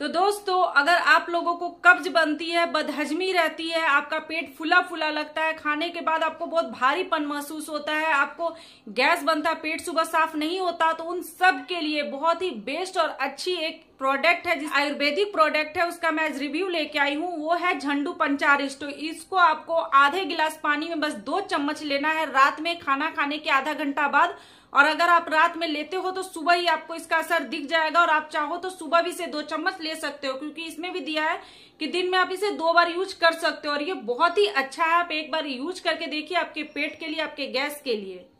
तो दोस्तों अगर आप लोगों को कब्ज बनती है बदहजमी रहती है आपका पेट फुला फुला लगता है खाने के बाद आपको बहुत भारीपन महसूस होता है आपको गैस बनता है पेट सुबह साफ नहीं होता तो उन सब के लिए बहुत ही बेस्ट और अच्छी एक प्रोडक्ट है जिस आयुर्वेदिक प्रोडक्ट है उसका मैं रिव्यू लेके आई हूँ वो है झंडू पंचारिष्ट तो इसको आपको आधे गिलास पानी में बस दो चम्मच लेना है रात में खाना खाने के आधा घंटा बाद और अगर आप रात में लेते हो तो सुबह ही आपको इसका असर दिख जाएगा और आप चाहो तो सुबह भी इसे दो चम्मच ले सकते हो क्योंकि इसमें भी दिया है कि दिन में आप इसे दो बार यूज कर सकते हो और ये बहुत ही अच्छा है आप एक बार यूज करके देखिए आपके पेट के लिए आपके गैस के लिए